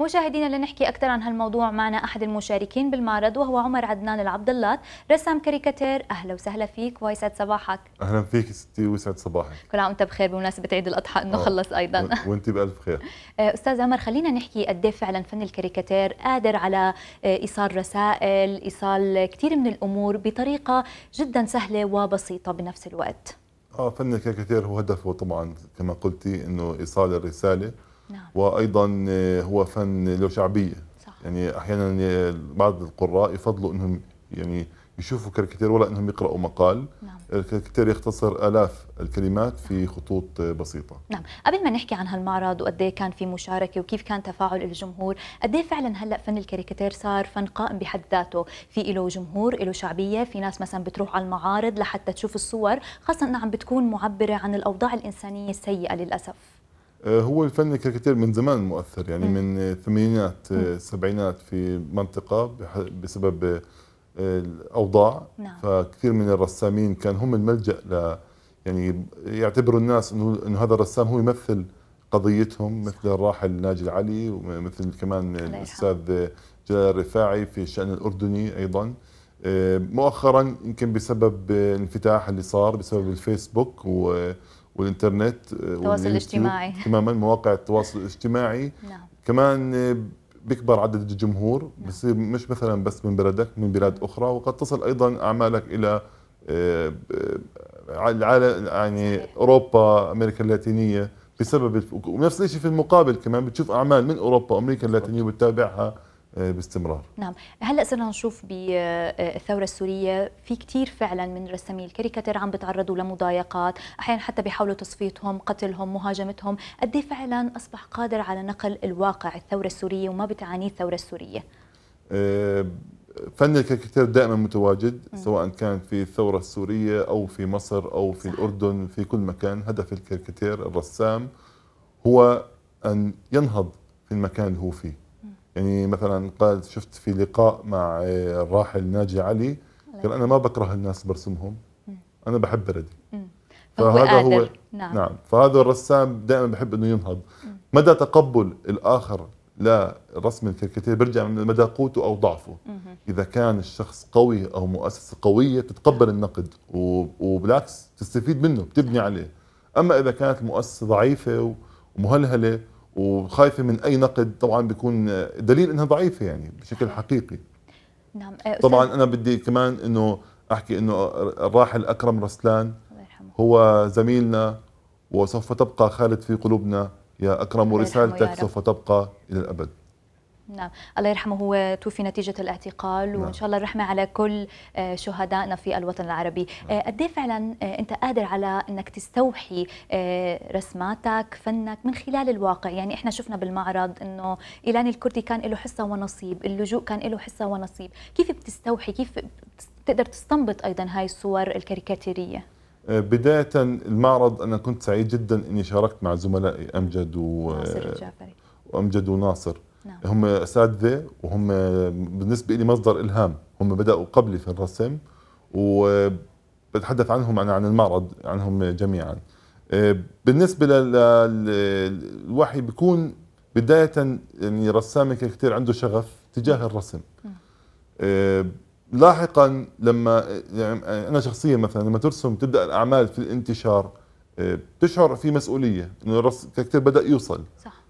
مشاهدينا لنحكي أكثر عن هالموضوع معنا أحد المشاركين بالمعرض وهو عمر عدنان العبدلات رسام كاريكاتير أهلا وسهلا فيك ويسعد صباحك أهلا فيك ستي ويسعد صباحك كل عام وأنت بخير بمناسبة عيد الأضحى إنه آه، خلص أيضا وأنت بألف خير آه، أستاذ عمر خلينا نحكي قد إيه فعلا فن الكاريكاتير قادر على آه، إيصال رسائل إيصال كثير من الأمور بطريقة جدا سهلة وبسيطة بنفس الوقت اه فن الكاريكاتير هو هدفه طبعا كما قلتي انه ايصال الرساله نعم. وايضا آه، هو فن له شعبيه صح. يعني احيانا آه، بعض القراء يفضلوا انهم يعني يشوفوا كاريكاتير ولا انهم يقراوا مقال نعم. الكاريكاتير يختصر الاف الكلمات في نعم. خطوط آه، بسيطه نعم قبل ما نحكي عن هالمعرض وقد إيه كان في مشاركه وكيف كان تفاعل الجمهور قد إيه فعلا هلا فن الكاريكاتير صار فن قائم بحد ذاته في له جمهور له شعبيه في ناس مثلا بتروح على المعارض لحتى تشوف الصور خاصه انها عم بتكون معبره عن الاوضاع الانسانيه السيئه للاسف آه، هو الفن الكاريكاتير من زمان مؤثر يعني من الثمانينات آه، السبعينات في منطقة بسبب آه، الأوضاع نعم. فكثير من الرسامين كان هم الملجأ ل يعني يعتبروا الناس انه انه هذا الرسام هو يمثل قضيتهم مثل الراحل ناجي العلي ومثل كمان الاستاذ جلال الرفاعي في الشان الاردني ايضا مؤخرا يمكن بسبب الانفتاح اللي صار بسبب الفيسبوك و والانترنت آه، التواصل الاجتماعي تماما مواقع التواصل الاجتماعي نعم. كمان آه، بيكبر عدد الجمهور نعم. بصير مش مثلا بس من بلدك من بلاد اخرى وقد تصل ايضا اعمالك الى العالم آه، يعني اوروبا امريكا اللاتينيه بسبب ونفس الشيء في المقابل كمان بتشوف اعمال من اوروبا وامريكا اللاتينيه بتتابعها آه، باستمرار نعم هلا صرنا نشوف بالثوره آه، آه، السوريه في كثير فعلا من رسامي الكاريكاتير عم بتعرضوا لمضايقات احيانا حتى بيحاولوا تصفيتهم قتلهم مهاجمتهم قد إيه فعلا اصبح قادر على نقل الواقع الثوره السوريه وما بتعانيه الثوره السوريه فن الكاريكاتير دائما متواجد م. سواء كان في الثوره السوريه او في مصر او في صح. الاردن في كل مكان هدف الكاريكاتير الرسام هو ان ينهض في المكان اللي هو فيه يعني مثلا قال شفت في لقاء مع آه، الراحل ناجي علي قال انا ما بكره الناس برسمهم انا بحب بلدي فهذا قادر. هو نعم. نعم فهذا الرسام دائما بحب انه ينهض مدى تقبل الاخر لرسم الكاريكاتير بيرجع من مدى قوته او ضعفه اذا كان الشخص قوي او مؤسسه قويه بتتقبل النقد وبالعكس تستفيد منه بتبني عليه اما اذا كانت المؤسسه ضعيفه ومهلهله وخايفه من اي نقد طبعا بيكون دليل انها ضعيفه يعني بشكل حقيقي نعم أه، طبعا انا بدي كمان انه احكي انه الراحل اكرم رسلان هو زميلنا وسوف تبقى خالد في قلوبنا يا اكرم ورسالتك سوف تبقى الى الابد نعم الله يرحمه هو توفي نتيجة الاعتقال نعم. وإن شاء الله الرحمة على كل آه، شهدائنا في الوطن العربي قد نعم. آه، فعلا آه، أنت قادر على أنك تستوحي رسماتك فنك من خلال الواقع يعني إحنا شفنا بالمعرض أنه إيلاني الكردي كان له حصة ونصيب اللجوء كان له حصة ونصيب كيف بتستوحي كيف تقدر تستنبط أيضا هاي الصور الكاريكاتيرية بداية المعرض أنا كنت سعيد جدا أني شاركت مع زملائي أمجد و... ناصر الجعفري وأمجد وناصر نعم. هم اساتذه وهم بالنسبه لي مصدر الهام هم بداوا قبلي في الرسم وبتحدث عنهم انا عن المعرض عنهم جميعا آه، بالنسبه للوحي بيكون بدايه يعني رسام كثير عنده شغف تجاه الرسم آه، لاحقا لما يعني انا شخصيا مثلا لما ترسم تبدا الاعمال في الانتشار آه، بتشعر في مسؤوليه انه الرسم كثير بدا يوصل صح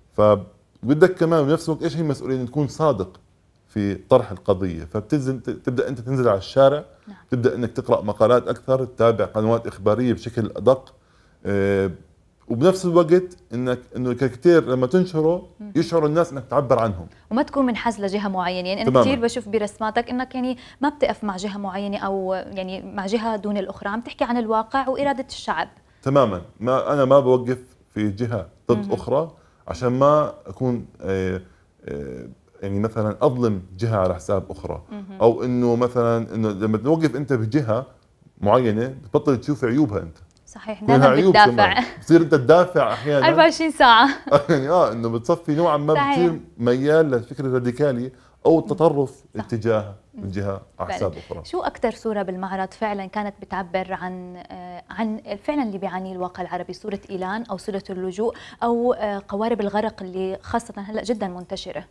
بدك كمان بنفس الوقت ايش هي المسؤوليه تكون صادق في طرح القضيه فبتنزل تبدا انت تنزل على الشارع نعم. تبدا انك تقرا مقالات اكثر تتابع قنوات اخباريه بشكل ادق آه، وبنفس الوقت انك انه الكاركتير لما تنشره يشعر الناس انك تعبر عنهم وما تكون منحاز لجهه معينه يعني انا كثير بشوف برسماتك انك يعني ما بتقف مع جهه معينه او يعني مع جهه دون الاخرى عم تحكي عن الواقع واراده الشعب تماما ما انا ما بوقف في جهه ضد مم. اخرى عشان ما اكون آه، آه، يعني مثلا اظلم جهه على حساب اخرى او انه مثلا انه لما توقف انت بجهه معينه بتبطل تشوف عيوبها انت صحيح دائما بتدافع بتصير انت تدافع احيانا 24 ساعه يعني اه انه بتصفي نوعا ما بتصير ميال لفكره راديكاليه او التطرف صح. نعم. من جهه احساب اخرى شو اكثر صوره بالمعرض فعلا كانت بتعبر عن آه، عن فعلا اللي بيعانيه الواقع العربي صوره ايلان او صوره اللجوء او آه، قوارب الغرق اللي خاصه هلا جدا منتشره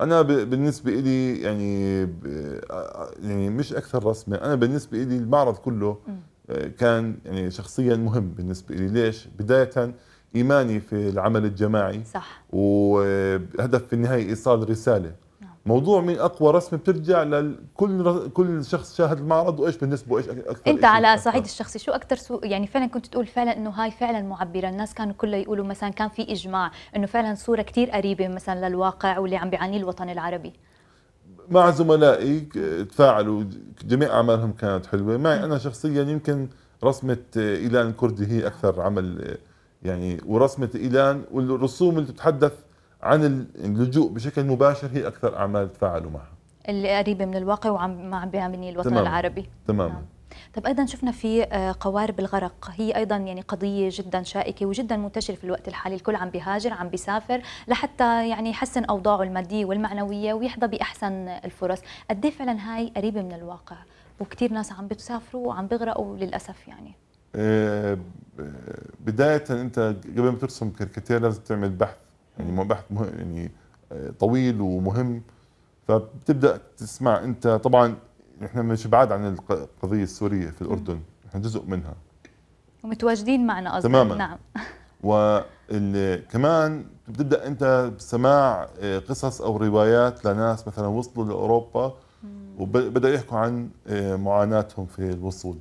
انا بالنسبه لي يعني آه، يعني مش اكثر رسمه انا بالنسبه لي المعرض كله كان يعني شخصيا مهم بالنسبه لي ليش بدايه ايماني في العمل الجماعي صح وهدف في النهايه ايصال رساله موضوع مين اقوى رسمه بترجع لكل رس... كل شخص شاهد المعرض وايش بالنسبه ايش اكثر انت على صعيد الشخصي شو اكثر سو... يعني فعلا كنت تقول فعلا انه هاي فعلا معبره الناس كانوا كله يقولوا مثلا كان في اجماع انه فعلا صوره كثير قريبه مثلا للواقع واللي عم بيعانيه الوطن العربي مع زملائي تفاعلوا جميع اعمالهم كانت حلوه معي انا شخصيا يمكن رسمه ايلان الكردي هي اكثر عمل يعني ورسمه ايلان والرسوم اللي تتحدث عن اللجوء بشكل مباشر هي اكثر اعمال تفاعلوا معها اللي قريبه من الواقع وعم مع بعمليه الوطن تمام. العربي تماما نعم. طب ايضا شفنا في آه، قوارب الغرق هي ايضا يعني قضيه جدا شائكه وجدا منتشره في الوقت الحالي الكل عم بيهاجر عم بيسافر لحتى يعني يحسن اوضاعه الماديه والمعنويه ويحظى باحسن الفرص قد إيه فعلا هاي قريبه من الواقع وكثير ناس عم بتسافروا وعم بيغرقوا للاسف يعني آه، آه، بدايه انت قبل ما ترسم كاريكاتير لازم تعمل بحث يعني بحث مهم يعني آه، طويل ومهم فبتبدا تسمع انت طبعا احنا مش بعاد عن القضيه السوريه في الاردن احنا جزء منها ومتواجدين معنا اصلا تماما نعم وكمان بتبدا انت بسماع آه، قصص او روايات لناس مثلا وصلوا لاوروبا وبدا يحكوا عن آه، معاناتهم في الوصول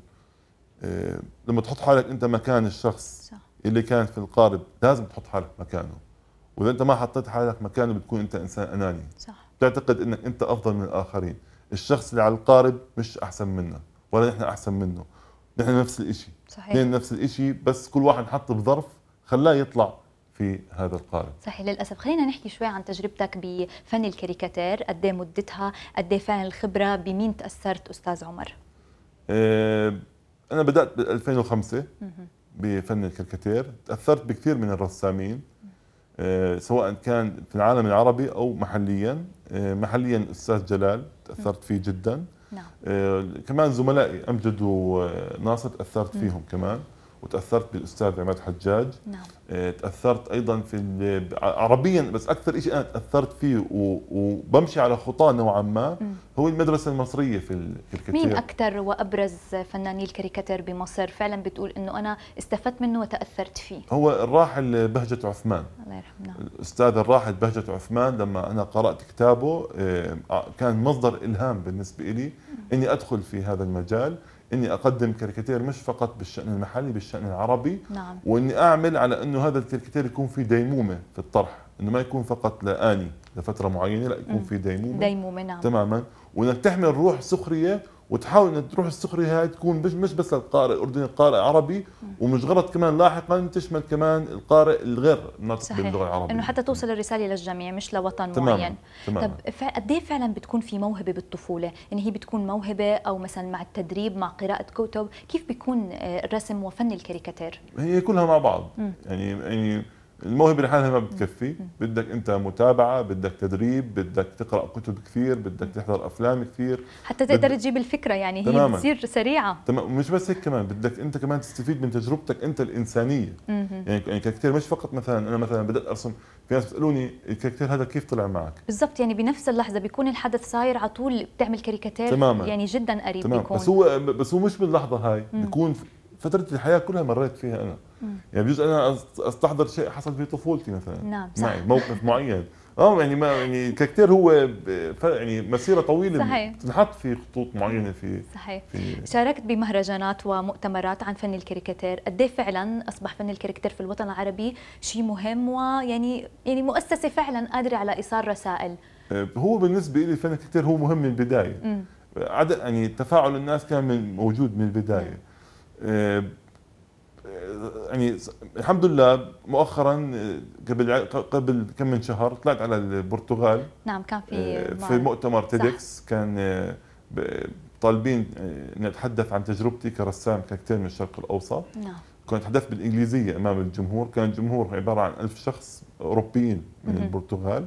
لما تحط حالك انت مكان الشخص صح. اللي كان في القارب لازم تحط حالك مكانه واذا انت ما حطيت حالك مكانه بتكون انت انسان اناني صح بتعتقد انك انت افضل من الاخرين الشخص اللي على القارب مش احسن منا ولا نحن احسن منه نحن نفس الشيء صحيح نفس الشيء بس كل واحد حط بظرف خلاه يطلع في هذا القارب صحيح للاسف خلينا نحكي شوي عن تجربتك بفن الكاريكاتير قد ايه مدتها قد ايه فعلا الخبره بمين تاثرت استاذ عمر أه انا بدات بال 2005 بفن الكاريكاتير تاثرت بكثير من الرسامين آه، سواء كان في العالم العربي او محليا آه، محليا استاذ جلال تاثرت فيه جدا نعم. آه، كمان زملائي امجد وناصر تاثرت فيهم كمان وتاثرت بالاستاذ عماد حجاج نعم. آه، تاثرت ايضا في عربيا بس اكثر شيء انا تاثرت فيه وبمشي على خطاه نوعا ما هو المدرسه المصريه في الكاريكاتير مين اكثر وابرز فناني الكاريكاتير بمصر فعلا بتقول انه انا استفدت منه وتاثرت فيه هو الراحل بهجه عثمان الله يرحمه نعم. الاستاذ الراحل بهجه عثمان لما انا قرات كتابه آه، كان مصدر الهام بالنسبه لي اني ادخل في هذا المجال اني اقدم كاريكاتير مش فقط بالشان المحلي بالشان العربي نعم. واني اعمل على انه هذا الكاريكاتير يكون في ديمومه في الطرح انه ما يكون فقط لاني لفتره معينه لا يكون في ديمومه ديمومه نعم تماما وانك تحمل روح سخريه وتحاول انك تروح السخريه هاي تكون مش مش بس للقارئ الاردني القارئ العربي ومش غلط كمان لاحقا تشمل كمان القارئ الغير ناطق باللغه العربيه انه حتى توصل الرساله للجميع مش لوطن تمام. معين تمام. طب قد ايه فعلا بتكون في موهبه بالطفوله يعني هي بتكون موهبه او مثلا مع التدريب مع قراءه كتب كيف بيكون آه، الرسم وفن الكاريكاتير هي كلها مع بعض يعني يعني الموهبه لحالها ما بتكفي بدك انت متابعه بدك تدريب بدك تقرا كتب كثير بدك تحضر افلام كثير حتى تقدر تجيب الفكره يعني هي تماماً. بتصير سريعه تمام مش بس هيك كمان بدك انت كمان تستفيد من تجربتك انت الانسانيه يعني, يعني كثير مش فقط مثلا انا مثلا بدات ارسم في ناس بيسالوني الكاركتير هذا كيف طلع معك بالضبط يعني بنفس اللحظه بيكون الحدث صاير على طول بتعمل كاريكاتير تماماً. يعني جدا قريب تمام. بيكون بس هو بس هو مش باللحظه هاي بيكون فتره الحياه كلها مريت فيها انا يعني بجوز انا استحضر شيء حصل في طفولتي مثلا نعم صح. معي موقف معين اه يعني ما يعني كثير هو يعني مسيره طويله صحيح تنحط في خطوط معينه في صحيح في شاركت بمهرجانات ومؤتمرات عن فن الكاريكاتير، قد إيه فعلا اصبح فن الكاريكاتير في الوطن العربي شيء مهم ويعني يعني مؤسسه فعلا قادره على ايصال رسائل آه، هو بالنسبه لي فن الكاريكاتير هو مهم من البدايه عدد يعني تفاعل الناس كان من موجود من البدايه نعم. آه، يعني الحمد لله مؤخرا قبل قبل كم من شهر طلعت على البرتغال نعم كان في آه، في مؤتمر تيدكس كان آه، طالبين آه، نتحدث عن تجربتي كرسام ككتير من الشرق الاوسط نعم كنت تحدثت بالانجليزيه امام الجمهور كان الجمهور عباره عن ألف شخص اوروبيين من -م. البرتغال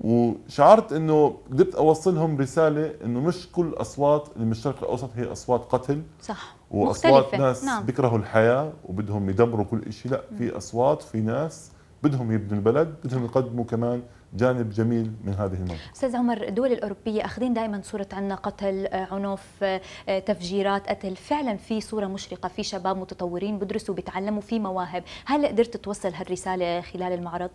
وشعرت انه قدرت اوصلهم رساله انه مش كل اصوات اللي من الشرق الاوسط هي اصوات قتل صح واصوات مختلفة. ناس نعم. بيكرهوا الحياه وبدهم يدمروا كل شيء لا في اصوات في ناس بدهم يبنوا البلد بدهم يقدموا كمان جانب جميل من هذه المنطقه استاذ عمر الدول الاوروبيه اخذين دائما صوره عنا قتل آه، عنف آه، آه، تفجيرات قتل فعلا في صوره مشرقه في شباب متطورين بدرسوا بيتعلموا في مواهب هل قدرت توصل هالرساله خلال المعرض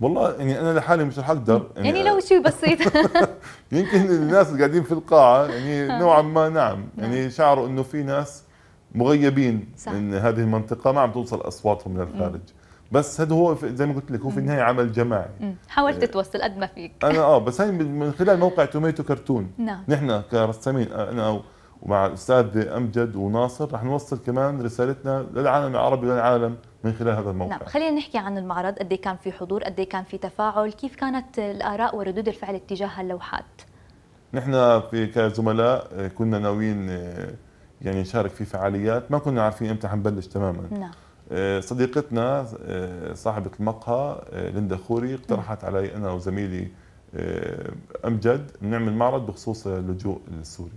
والله يعني انا لحالي مش رح اقدر يعني, يعني لو شيء بسيط يمكن الناس اللي قاعدين في القاعه يعني نوعا ما نعم يعني نعم. شعروا انه في ناس مغيبين صح. من هذه المنطقه ما عم توصل اصواتهم من الخارج بس هذا هو زي ما قلت لك هو في النهايه عمل جماعي م. حاولت آه. توصل قد ما فيك انا اه بس هي من خلال موقع توميتو كرتون نعم نحن كرسامين انا ومع الاستاذ امجد وناصر رح نوصل كمان رسالتنا للعالم العربي وللعالم من خلال هذا الموقع نعم خلينا نحكي عن المعرض قد إيه كان في حضور قد إيه كان في تفاعل كيف كانت الاراء وردود الفعل اتجاه اللوحات نحن في كزملاء آه، كنا ناويين آه، يعني نشارك في فعاليات ما كنا عارفين امتى حنبلش تماما نعم آه، صديقتنا آه، صاحبة المقهى آه، ليندا خوري اقترحت نعم. علي أنا وزميلي أمجد نعمل معرض بخصوص اللجوء السوري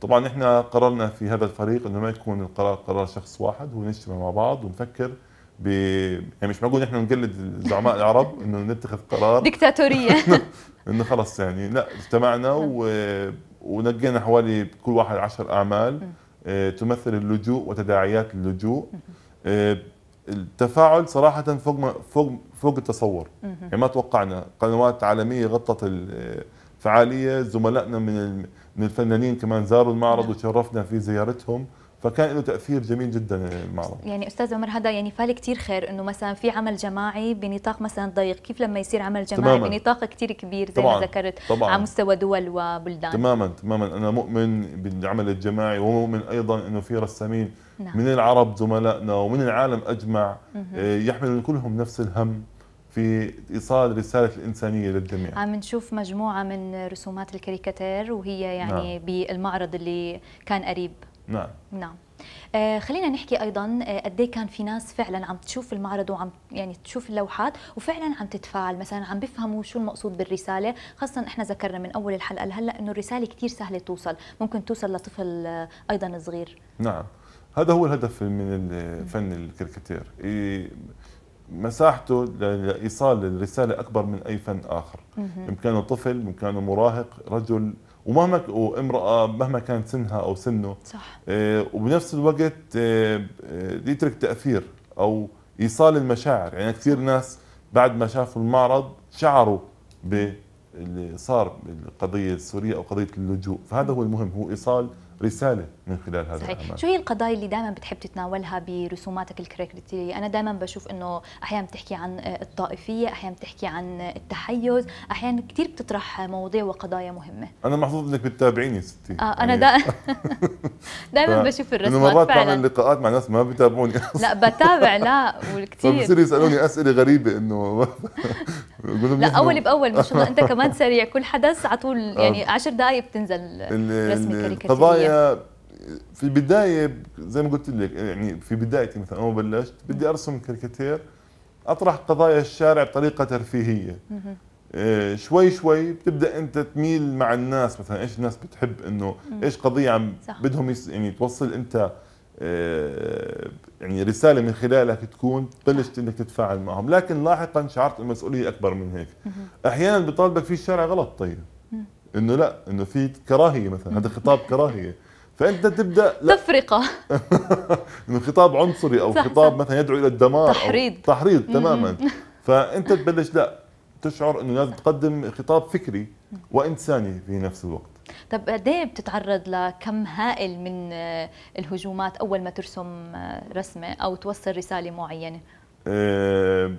طبعا احنا قررنا في هذا الفريق انه ما يكون القرار قرار شخص واحد هو نجتمع مع بعض ونفكر ب يعني مش معقول احنا نقلد الزعماء العرب انه نتخذ قرار دكتاتوريه انه خلص يعني لا اجتمعنا نعم. و... ونقينا حوالي كل واحد عشر اعمال آه، تمثل اللجوء وتداعيات اللجوء آه، التفاعل صراحه فوق ما فوق فوق التصور يعني ما توقعنا قنوات عالميه غطت الفعاليه آه، زملائنا من من الفنانين كمان زاروا المعرض نعم. وشرفنا في زيارتهم فكان له تاثير جميل جدا معه يعني استاذ عمر هذا يعني فال كثير خير انه مثلا في عمل جماعي بنطاق مثلا ضيق كيف لما يصير عمل جماعي تماماً. بنطاق كثير كبير زي ما ذكرت طبعاً. على مستوى دول وبلدان تماما تماما انا مؤمن بالعمل الجماعي ومؤمن ايضا انه في رسامين نعم. من العرب زملائنا ومن العالم اجمع آه، يحملون كلهم نفس الهم في ايصال رساله الانسانيه للجميع عم نشوف مجموعه من رسومات الكاريكاتير وهي يعني نعم. بالمعرض اللي كان قريب نعم نعم آه خلينا نحكي ايضا آه، قد آه كان في ناس فعلا عم تشوف المعرض وعم يعني تشوف اللوحات وفعلا عم تتفاعل مثلا عم بيفهموا شو المقصود بالرساله خاصه احنا ذكرنا من اول الحلقه لهلا انه الرساله كثير سهله توصل ممكن توصل لطفل آه ايضا صغير نعم هذا هو الهدف من فن الكاريكاتير مساحته لايصال الرساله اكبر من اي فن اخر بامكانه طفل بامكانه مراهق رجل ومهما وامراه مهما كان سنها او سنه صح آه، وبنفس الوقت آه، آه، يترك تاثير او ايصال المشاعر يعني كثير ناس بعد ما شافوا المعرض شعروا باللي صار بالقضيه السوريه او قضيه اللجوء فهذا هو المهم هو ايصال رساله من خلال هذا صحيح. العمل شو هي القضايا اللي دائما بتحب تتناولها برسوماتك الكاريكاتيريه انا دائما بشوف انه احيانا بتحكي عن الطائفيه احيانا بتحكي عن التحيز احيانا كثير بتطرح مواضيع وقضايا مهمه انا محظوظ انك بتتابعيني ستي آه انا دائما يعني دا... دائما بشوف الرسومات انه مرات بعمل لقاءات مع ناس ما بتابعوني لا بتابع لا والكثير فبصير يسالوني اسئله غريبه انه لا اول باول ما شاء الله انت كمان سريع كل حدث على طول آه. يعني 10 دقائق بتنزل رسمه كاريكاتيريه يعني في البدايه زي ما قلت لك يعني في بدايتي مثلا اول بلشت بدي ارسم كاريكاتير اطرح قضايا الشارع بطريقه ترفيهيه إيه، شوي شوي بتبدا انت تميل مع الناس مثلا ايش الناس بتحب انه ايش قضيه عم بدهم يعني توصل انت إيه يعني رساله من خلالك تكون بلشت انك تتفاعل معهم لكن لاحقا شعرت المسؤوليه اكبر من هيك احيانا بيطالبك في الشارع غلط طيب انه لا انه في كراهيه مثلا هذا خطاب كراهيه فانت تبدا لا تفرقه انه خطاب عنصري او صح خطاب صح. مثلا يدعو الى الدمار تحريض أو تحريض تماما فانت تبلش لا تشعر انه لازم تقدم خطاب فكري وانساني في نفس الوقت طب قد ايه بتتعرض لكم هائل من آه، الهجومات اول ما ترسم آه، رسمه او توصل رساله معينه؟ آه،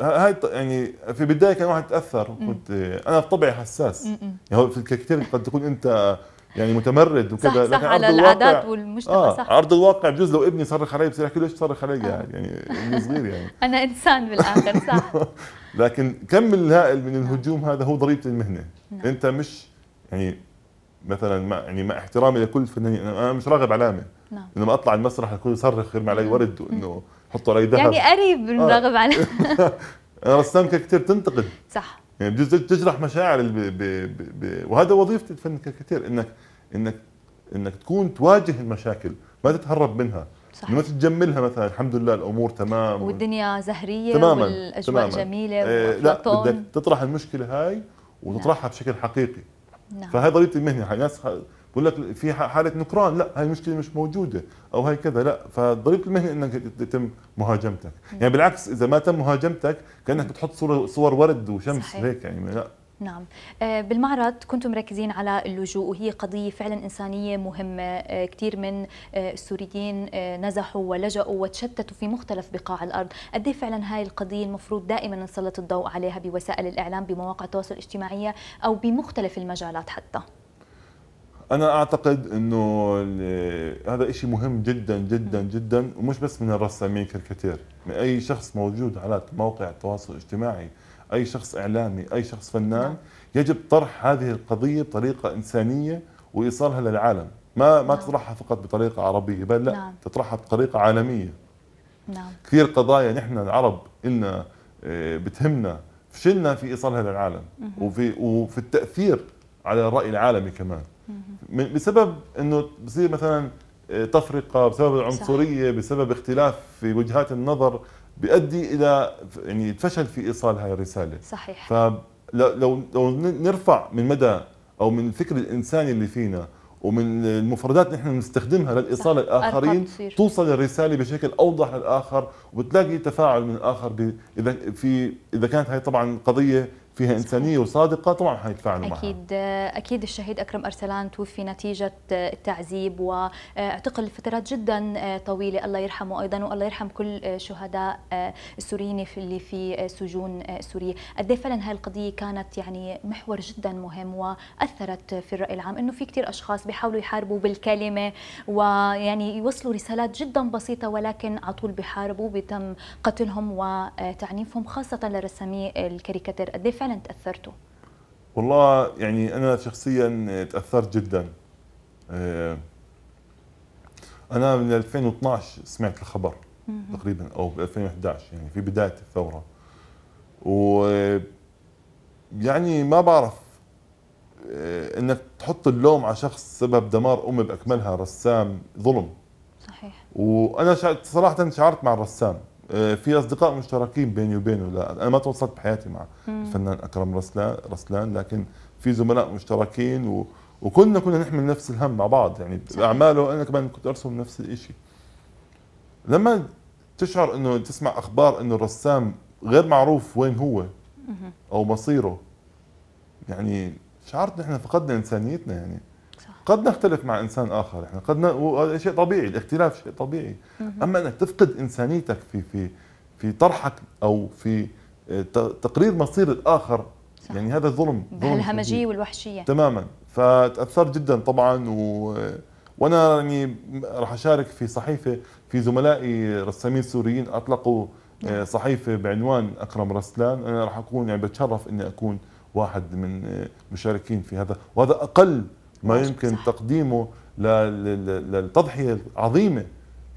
هاي يعني في البدايه كان واحد تاثر كنت آه، انا بطبعي حساس يعني هو في كثير قد تكون انت يعني متمرد وكذا صح صح على العادات والمجتمع آه صح ارض الواقع بجوز لو ابني صرخ علي بصير احكي له ايش تصرخ علي قاعد آه. يعني،, يعني ابني صغير يعني انا انسان بالاخر صح لكن كم الهائل من نعم. الهجوم هذا هو ضريبه المهنه نعم. انت مش يعني مثلا ما يعني مع احترامي لكل فنانين انا مش راغب علامه نعم لما اطلع المسرح الكل يصرخ يرمي علي ورد وانه حطوا علي ذهب يعني قريب من آه. الرغب على رسام كثير تنتقد صح يعني بجوز تجرح مشاعر ب... ب... ب... وهذا وظيفه الفن كثير انك انك انك تكون تواجه المشاكل ما تتهرب منها صح ما تتجملها مثلا الحمد لله الامور تمام والدنيا زهريه تماما والاجواء تماما. جميله آه لا بدك تطرح المشكله هاي وتطرحها نعم. بشكل حقيقي نعم. فهي ضريبه المهنه يعني ناس بقول لك في حاله نكران لا هاي المشكله مش موجوده او هاي كذا لا فضريبه المهنه انك تتم مهاجمتك يعني بالعكس اذا ما تم مهاجمتك كانك بتحط صور صور ورد وشمس صحيح. هيك يعني لا نعم آه، بالمعرض كنتم مركزين على اللجوء وهي قضية فعلا إنسانية مهمة آه، كثير من آه، السوريين نزحوا ولجأوا وتشتتوا في مختلف بقاع الأرض أدي فعلا هاي القضية المفروض دائما نسلط الضوء عليها بوسائل الإعلام بمواقع التواصل الاجتماعية أو بمختلف المجالات حتى انا اعتقد انه هذا شيء مهم جدا جدا جدا ومش بس من الرسامين كاريكاتير من اي شخص موجود على مواقع التواصل الاجتماعي اي شخص اعلامي اي شخص فنان يجب طرح هذه القضيه بطريقه انسانيه وايصالها للعالم ما ما نعم. تطرحها فقط بطريقه عربيه بل لا نعم. تطرحها بطريقه عالميه نعم كثير قضايا نحن العرب النا آه، بتهمنا فشلنا في ايصالها للعالم وفي وفي التاثير على الراي العالمي كمان بسبب انه بصير مثلا آه، تفرقه بسبب العنصريه صحيح. بسبب اختلاف في وجهات النظر بيؤدي الى يعني فشل في ايصال هاي الرساله صحيح فلو لو نرفع من مدى او من الفكر الانساني اللي فينا ومن المفردات اللي احنا بنستخدمها للايصال للاخرين توصل الرساله بشكل اوضح للاخر وبتلاقي تفاعل من الاخر اذا في اذا كانت هاي طبعا قضيه فيها إنسانية وصادقة طبعا حيتفاعلوا معها أكيد أكيد الشهيد أكرم أرسلان توفي نتيجة التعذيب واعتقل لفترات جدا طويلة الله يرحمه أيضا والله يرحم كل شهداء السوريين اللي في سجون سوريا قد إيه فعلا هاي القضية كانت يعني محور جدا مهم وأثرت في الرأي العام أنه في كثير أشخاص بيحاولوا يحاربوا بالكلمة ويعني يوصلوا رسالات جدا بسيطة ولكن على طول بيحاربوا بيتم قتلهم وتعنيفهم خاصة لرسامي الكاريكاتير قد إيه فعلا تاثرتوا؟ والله يعني انا شخصيا تاثرت جدا آه، انا من 2012 سمعت الخبر تقريبا او ب 2011 يعني في بدايه الثوره و يعني ما بعرف آه، انك تحط اللوم على شخص سبب دمار امي باكملها رسام ظلم صحيح وانا صراحه شعرت مع الرسام آه، في اصدقاء مشتركين بيني وبينه لا انا ما تواصلت بحياتي مع الفنان اكرم رسلان رسلان لكن في زملاء مشتركين و وكلنا كنا نحمل نفس الهم مع بعض يعني باعماله انا كمان كنت ارسم نفس الشيء لما تشعر انه تسمع اخبار انه الرسام غير معروف وين هو او مصيره يعني شعرت نحن فقدنا انسانيتنا يعني قد نختلف مع انسان اخر احنا قد ن... شيء طبيعي الاختلاف شيء طبيعي اما انك تفقد انسانيتك في في في طرحك او في آه، تقرير مصير الاخر صح. يعني هذا ظلم الهمجيه والوحشيه تماما فتاثرت جدا طبعا و وانا يعني راح اشارك في صحيفه في زملائي رسامين سوريين اطلقوا آه، نعم. صحيفه بعنوان اكرم رسلان انا راح اكون يعني بتشرف اني اكون واحد من آه، مشاركين في هذا وهذا اقل ما يمكن صح. تقديمه للتضحيه العظيمه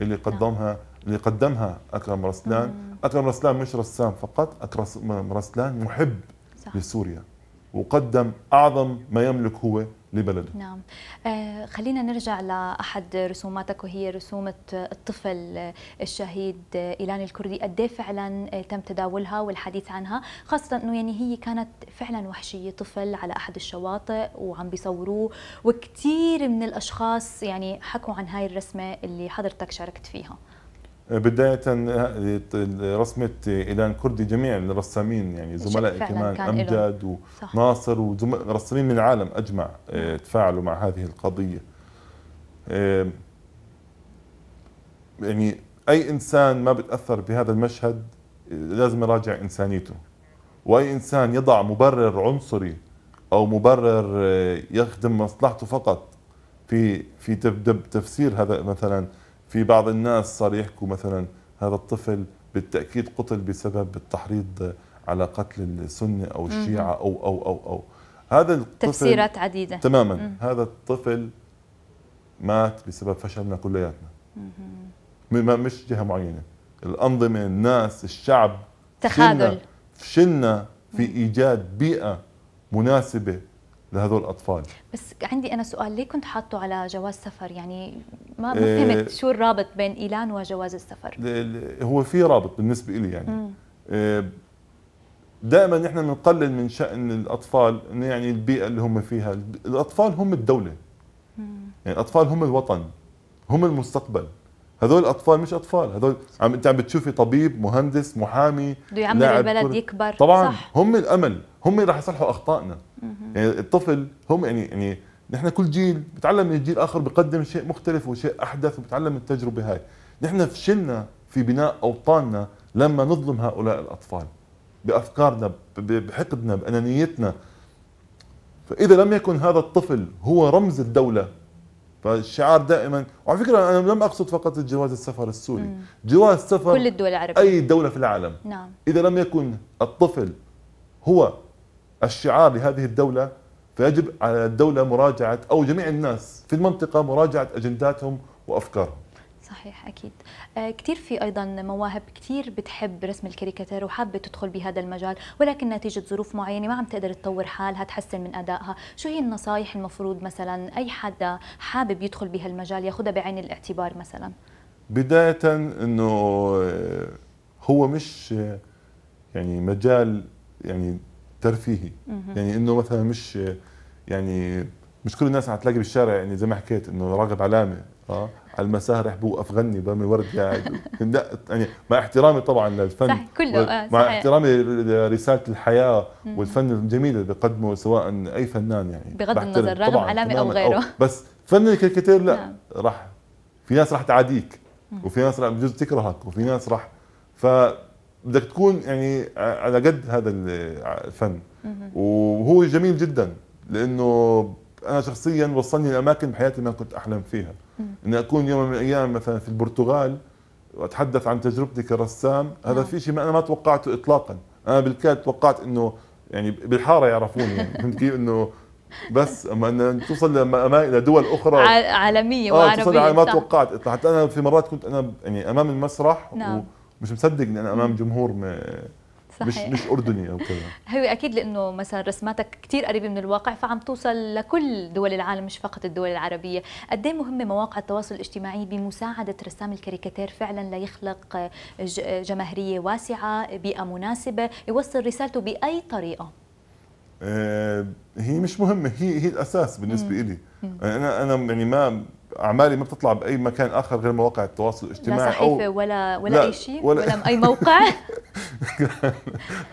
اللي نعم. قدمها اللي قدمها اكرم رسلان مم. اكرم رسلان مش رسام فقط اكرم رسلان محب صح. لسوريا وقدم اعظم ما يملك هو لبلده نعم آه، خلينا نرجع لأحد رسوماتك وهي رسومة الطفل الشهيد إيلان الكردي قد إيه فعلا آه، تم تداولها والحديث عنها خاصة أنه يعني هي كانت فعلا وحشية طفل على أحد الشواطئ وعم بيصوروه وكثير من الأشخاص يعني حكوا عن هاي الرسمة اللي حضرتك شاركت فيها بداية رسمة إيلان كردي جميع الرسامين يعني زملائي كمان أمجد وناصر ورسامين من العالم أجمع آه، نعم. تفاعلوا مع هذه القضية آه، يعني أي إنسان ما بتأثر بهذا المشهد آه، لازم يراجع إنسانيته وأي إنسان يضع مبرر عنصري أو مبرر يخدم مصلحته فقط في في تفسير هذا مثلا في بعض الناس صار يحكوا مثلا هذا الطفل بالتاكيد قتل بسبب التحريض على قتل السنه او الشيعه او او او او هذا الطفل تفسيرات عديده تماما مم. هذا الطفل مات بسبب فشلنا كلياتنا مش جهه معينه الانظمه الناس الشعب تخاذل فشلنا في ايجاد بيئه مناسبه لهذول الاطفال بس عندي انا سؤال ليه كنت حاطه على جواز سفر يعني ما إيه فهمت شو الرابط بين ايلان وجواز السفر هو في رابط بالنسبه لي يعني آه، دائما نحن بنقلل من شان الاطفال انه يعني البيئه اللي هم فيها الاطفال هم الدوله يعني الاطفال هم الوطن هم المستقبل هذول الاطفال مش اطفال هذول عم انت عم بتشوفي طبيب مهندس محامي بده يعمر البلد يكبر طبعا صح. هم الامل هم اللي راح يصلحوا اخطائنا يعني الطفل هم يعني يعني نحن كل جيل بتعلم من جيل اخر بقدم شيء مختلف وشيء احدث وبتعلم من التجربه هاي نحن فشلنا في بناء اوطاننا لما نظلم هؤلاء الاطفال بافكارنا بحقدنا بانانيتنا فاذا لم يكن هذا الطفل هو رمز الدوله فالشعار دائما وعلى فكره انا لم اقصد فقط جواز السفر السوري مم. جواز سفر كل الدول العربيه اي دوله في العالم نعم اذا لم يكن الطفل هو الشعار لهذه الدولة فيجب على الدولة مراجعة أو جميع الناس في المنطقة مراجعة أجنداتهم وأفكارهم صحيح أكيد آه، كثير في أيضا مواهب كثير بتحب رسم الكاريكاتير وحابة تدخل بهذا المجال ولكن نتيجة ظروف معينة ما عم تقدر تطور حالها تحسن من أدائها شو هي النصائح المفروض مثلا أي حدا حابب يدخل بهالمجال ياخذها بعين الاعتبار مثلا بداية أنه آه، هو مش آه، يعني مجال يعني ترفيهي يعني انه مثلا مش يعني مش كل الناس حتلاقي بالشارع يعني زي ما حكيت انه راغب علامه اه على المساهر بوقف غني برمي ورد قاعد لا يعني, يعني مع احترامي طبعا للفن صح كله آه مع احترامي لرساله الحياه والفن الجميل اللي بقدمه سواء اي فنان يعني بغض النظر رغم علامه او غيره أو بس فن الكاريكاتير لا نعم. راح في ناس راح تعاديك وفي ناس راح بجوز تكرهك وفي ناس راح ف بدك تكون يعني على قد هذا الفن وهو جميل جدا لانه انا شخصيا وصلني لاماكن بحياتي ما كنت احلم فيها اني اكون يوم من الايام مثلا في البرتغال واتحدث عن تجربتي كرسام هذا نعم. في شيء ما انا ما توقعته اطلاقا انا بالكاد توقعت انه يعني بالحاره يعرفوني يعني فهمت كيف انه بس اما ان توصل لدول اخرى عالميه آه وعربيه ما توقعت حتى انا في مرات كنت انا يعني امام المسرح نعم. مش مصدق اني انا امام جمهور م... مش مش اردني او كذا هو اكيد لانه مثلا رسماتك كثير قريبه من الواقع فعم توصل لكل دول العالم مش فقط الدول العربيه قد ايه مهمه مواقع التواصل الاجتماعي بمساعده رسام الكاريكاتير فعلا ليخلق جماهيريه واسعه بيئه مناسبه يوصل رسالته باي طريقه آه، هي مش مهمه هي هي الاساس بالنسبه لي انا انا يعني ما اعمالي ما بتطلع باي مكان اخر غير مواقع التواصل الاجتماعي لا صحيفه أو ولا ولا اي شيء ولا, ولا اي موقع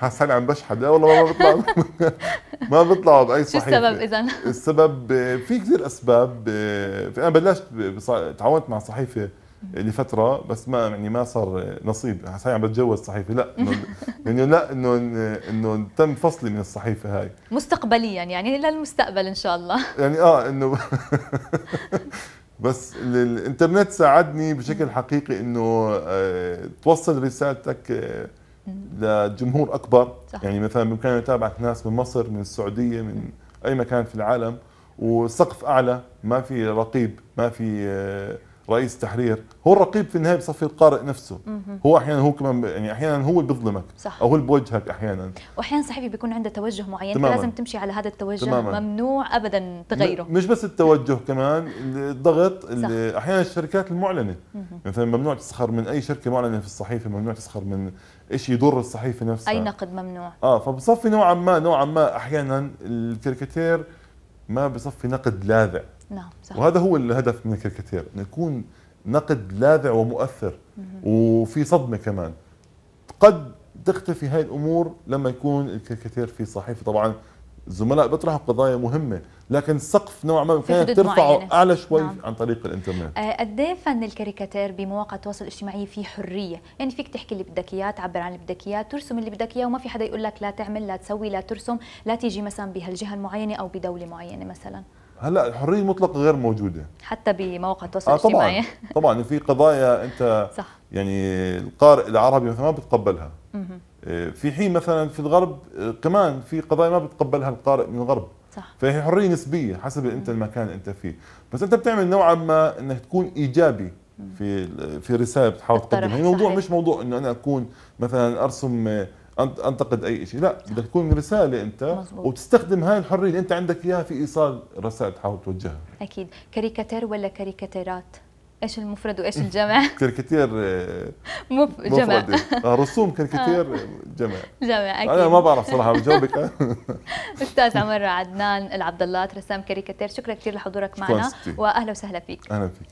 حاسس حالي عم بشحد والله ما بطلع ما بطلعوا باي صحيفه شو السبب اذا؟ السبب في كثير اسباب انا بلشت تعاونت مع صحيفه لفتره بس ما يعني ما صار نصيب حسين عم بتجوز صحيفه لا انه لا انه انه تم فصلي من الصحيفه هاي مستقبليا يعني للمستقبل ان شاء الله يعني اه انه بس الانترنت ساعدني بشكل حقيقي انه آه، توصل رسالتك آه، لجمهور اكبر صح. يعني مثلا بامكانه يتابعك ناس من مصر من السعوديه من اي مكان في العالم وسقف اعلى ما في رقيب ما في آه، رئيس تحرير هو الرقيب في النهايه بصفي القارئ نفسه هو احيانا هو كمان يعني احيانا هو بيظلمك صح. او هو اللي بوجهك احيانا واحيانا صحفي بيكون عنده توجه معين تماماً. فلازم تمشي على هذا التوجه تماماً. ممنوع ابدا تغيره مش بس التوجه كمان الضغط احيانا الشركات المعلنه مثلا ممنوع تسخر من اي شركه معلنه في الصحيفه ممنوع تسخر من شيء يضر الصحيفه نفسها اي نقد ممنوع اه فبصفي نوعا ما نوعا ما احيانا الكاريكاتير ما بصفي نقد لاذع نعم صح. وهذا هو الهدف من الكاريكاتير انه يكون نقد لاذع ومؤثر وفي صدمة كمان قد تختفي هاي الأمور لما يكون الكاريكاتير في صحيفة طبعا الزملاء بيطرحوا قضايا مهمة لكن سقف نوعا ما كان ترفعه معينة. اعلى شوي نعم. عن طريق الانترنت آه، قد ايه فن الكاريكاتير بمواقع التواصل الاجتماعي فيه حريه يعني فيك تحكي اللي بدك اياه تعبر عن اللي بدك اياه ترسم اللي بدك اياه وما في حدا يقول لك لا تعمل لا تسوي لا ترسم لا تيجي مثلا بهالجهه المعينه او بدوله معينه مثلا هلا الحريه المطلقه غير موجوده حتى بمواقع التواصل آه الاجتماعي طبعا طبعا في قضايا انت صح. يعني القارئ العربي مثلا ما بتقبلها آه، في حين مثلا في الغرب آه، كمان في قضايا ما بتقبلها القارئ من الغرب صح. فهي حريه نسبيه حسب انت المكان اللي انت فيه بس انت بتعمل نوعا ما انك تكون ايجابي في في رساله بتحاول تقدمها الموضوع يعني مش موضوع انه انا اكون مثلا ارسم انتقد اي شيء لا بدك تكون رساله انت مزبوط. وتستخدم هاي الحريه اللي انت عندك اياها في ايصال رسائل تحاول توجهها اكيد كاريكاتير ولا كاريكاتيرات ايش المفرد وايش الجمع؟ كاريكاتير آه، مف... جمع آه، رسوم كاريكاتير آه، جمع جمع أكيد. انا ما بعرف صراحه بجاوبك استاذ عمر عدنان العبد الله رسام كاريكاتير شكرا كثير لحضورك معنا واهلا وسهلا فيك اهلا فيك